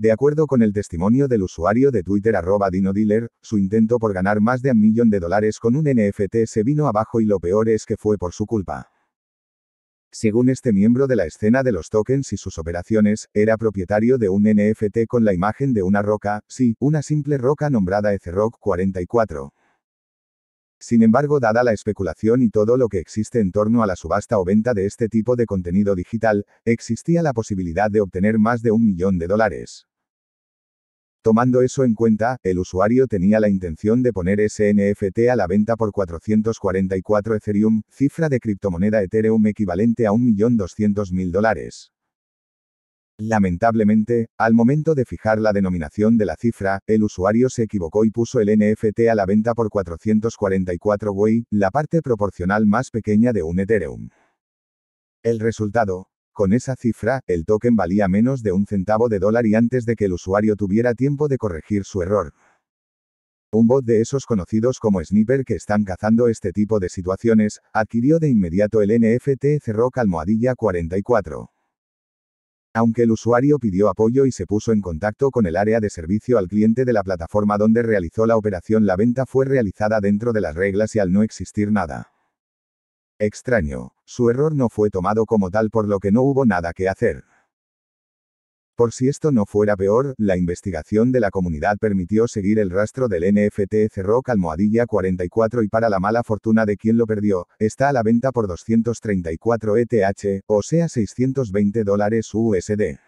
De acuerdo con el testimonio del usuario de Twitter arroba DinoDealer, su intento por ganar más de un millón de dólares con un NFT se vino abajo y lo peor es que fue por su culpa. Según este miembro de la escena de los tokens y sus operaciones, era propietario de un NFT con la imagen de una roca, sí, una simple roca nombrada EtheRock 44. Sin embargo, dada la especulación y todo lo que existe en torno a la subasta o venta de este tipo de contenido digital, existía la posibilidad de obtener más de un millón de dólares. Tomando eso en cuenta, el usuario tenía la intención de poner SNFT a la venta por 444 Ethereum, cifra de criptomoneda Ethereum equivalente a 1.200.000 dólares. Lamentablemente, al momento de fijar la denominación de la cifra, el usuario se equivocó y puso el NFT a la venta por 444 Wei, la parte proporcional más pequeña de un Ethereum. El resultado, con esa cifra, el token valía menos de un centavo de dólar y antes de que el usuario tuviera tiempo de corregir su error. Un bot de esos conocidos como Sniper que están cazando este tipo de situaciones, adquirió de inmediato el NFT cerró Almohadilla 44. Aunque el usuario pidió apoyo y se puso en contacto con el área de servicio al cliente de la plataforma donde realizó la operación, la venta fue realizada dentro de las reglas y al no existir nada. Extraño, su error no fue tomado como tal por lo que no hubo nada que hacer. Por si esto no fuera peor, la investigación de la comunidad permitió seguir el rastro del NFT Rock Almohadilla 44 y para la mala fortuna de quien lo perdió, está a la venta por 234 ETH, o sea 620 dólares USD.